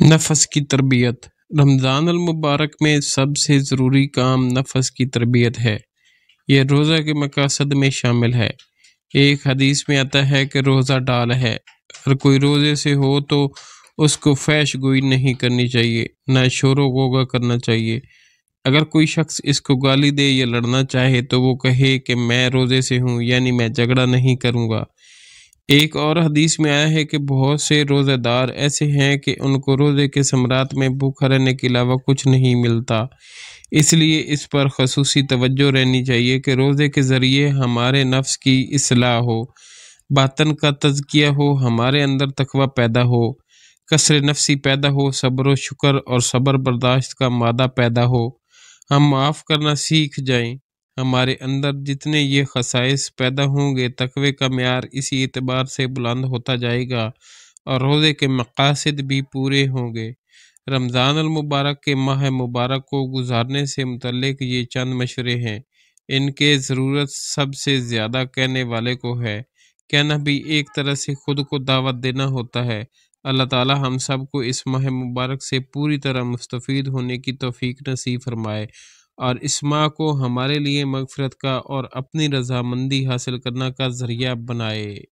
नफस की तरबियत रमज़ान मुबारक में सबसे ज़रूरी काम नफस की तरबियत है यह रोज़ा के मकासद में शामिल है एक हदीस में आता है कि रोज़ा डाल है अगर कोई रोज़े से हो तो उसको फैश गोई नहीं करनी चाहिए ना शोर गोगा करना चाहिए अगर कोई शख्स इसको गाली दे या लड़ना चाहे तो वो कहे कि मैं रोज़े से हूँ यानी मैं झगड़ा नहीं करूँगा एक और हदीस में आया है कि बहुत से रोज़ेदार ऐसे हैं कि उनको रोज़े के समरात में भूखा रहने के अलावा कुछ नहीं मिलता इसलिए इस पर खसूस तवज्जो रहनी चाहिए कि रोज़े के ज़रिए हमारे नफ्स की असलाह हो बातन का तजकिया हो हमारे अंदर तकवा पैदा हो कसर नफसी पैदा हो सब्र शुक्र और सब्र बर्दाश्त का मादा पैदा हो हम माफ़ करना सीख जाएं हमारे अंदर जितने ये खसाइस पैदा होंगे तकवे का मैार इसी एतबार से बुलंद होता जाएगा और रोज़े के मकासद भी पूरे होंगे रमज़ान मुबारक के माह मुबारक को गुजारने से मुतलक ये चंद मशरे हैं इनके ज़रूरत सबसे ज़्यादा कहने वाले को है कहना भी एक तरह से खुद को दावत देना होता है अल्लाह ताला हम सब को इस माह मुबारक से पूरी तरह मुस्तफ़ होने की तोफ़ी नसीब फरमाए और इस माह को हमारे लिए मगफरत का और अपनी रजामंदी हासिल करना का ज़रिया बनाए